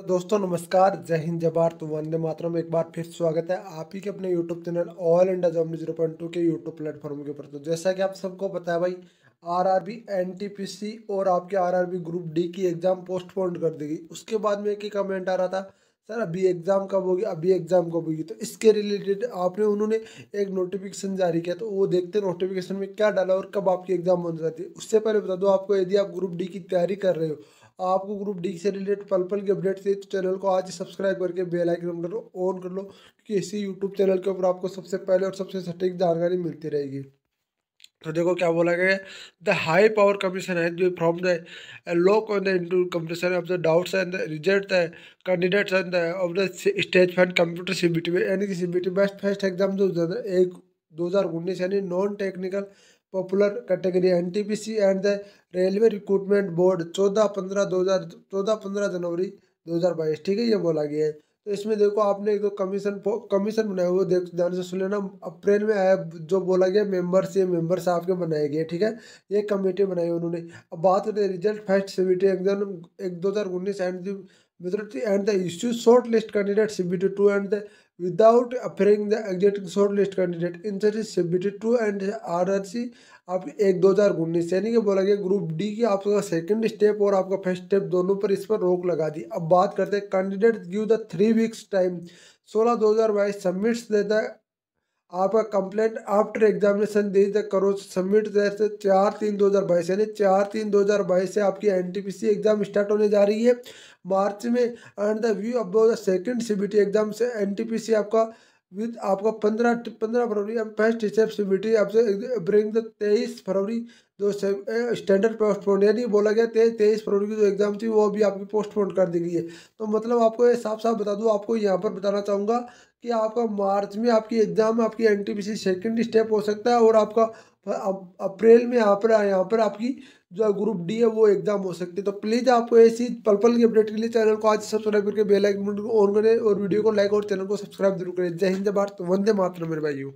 तो दोस्तों नमस्कार जय हिंद जय भारत तो वंदे मातरम एक बार फिर स्वागत है आप ही के अपने यूट्यूब चैनल ऑल इंडिया जॉमनी जीरो पॉइंट टू के यूट्यूब प्लेटफॉर्म के ऊपर तो जैसा कि आप सबको पता है भाई आरआरबी एनटीपीसी और आपके आरआरबी ग्रुप डी की एग्ज़ाम पोस्टपोन कर देगी उसके बाद में एक ही कमेंट आ रहा था सर अभी एग्ज़ाम कब होगी अभी एग्ज़ाम कब होगी तो इसके रिलेटेड आपने उन्होंने एक नोटिफिकेशन जारी किया तो वो देखते हैं नोटिफिकेशन में क्या डाला और कब आपकी एग्ज़ाम होने जाती है उससे पहले बता दो आपको यदि आप ग्रुप डी की तैयारी कर रहे हो आपको ग्रुप डी से रिलेटेड पल पल के अपडेट से तो चैनल को आज सब्सक्राइब करके बेल आइकन लो ऑन कर लो क्योंकि इसी यूट्यूब चैनल के ऊपर आपको सबसे पहले और सबसे सटीक जानकारी मिलती रहेगी तो देखो क्या बोला गया द हाई पावर कमीशन है जो from the low on the into competition of the doubts and result है candidates and of the stage fund computer C B T यानी कि C B T best first exam दो एक दो हज़ार उन्नीस यानी non technical popular category N T P C and the railway recruitment board चौदह पंद्रह दो हज़ार चौदह पंद्रह जनवरी दो हज़ार बाईस ठीक है ये बोला गया है तो इसमें देखो आपने एक तो कमीशन कमीशन बनाया हुआ देख ध्यान से सुन लेना अप्रैल में आया जो बोला गया मेंबर्स ये मेंबर्स आपके बनाए गए ठीक है ये कमेटी बनाई उन्होंने अब बात करते हैं रिजल्ट फर्स्ट सीबीटी एग्जाम एक दो हज़ार उन्नीस and the and the issue short list candidate CBT two and the without appearing the exact shortlist candidate two and R R C आप एक दो हज़ार उन्नीस यानी कि बोला गया ग्रुप डी की आपका सेकेंड स्टेप और आपका फर्स्ट स्टेप दोनों पर इस पर रोक लगा दी अब बात करते हैं candidate give the three weeks time सोलह दो हज़ार बाईस सबमिट्स देता आपका कंप्लेंट आफ्टर एग्जामिनेशन दे करो सबमिट जैसे चार तीन दो हज़ार बाईस यानी चार तीन दो हज़ार बाईस से आपकी एन एग्ज़ाम स्टार्ट होने जा रही है मार्च में एंड द व्यू अब द सेकेंड सी एग्ज़ाम से एन आपका विद आपका पंद्रह पंद्रह फरवरी फर्स्ट रिसेप्टिविटी आपसे ब्रिंग द तेईस फरवरी जो स्टैंडर्ड पोस्टपोन यानी बोला गया तेईस तेईस फरवरी की जो एग्ज़ाम थी वो अभी आपकी पोस्टपोन कर दी गई है तो मतलब आपको ये साफ साफ बता दूँ आपको यहाँ पर बताना चाहूँगा कि आपका मार्च में आपकी एग्ज़ाम आपकी N T P second step हो सकता है और आपका अप्रैल में यहाँ पर यहाँ पर आपकी जो ग्रुप डी है वो एग्जाम हो सकती है तो प्लीज़ आपको ऐसी पल पल की अपडेट के लिए चैनल को आज सब्सक्राइब करके बेल आइकन ऑन करें और वीडियो को लाइक और चैनल को सब्सक्राइब जरूर करें जय हिंद भारत वंदे मातरम मेरे भाई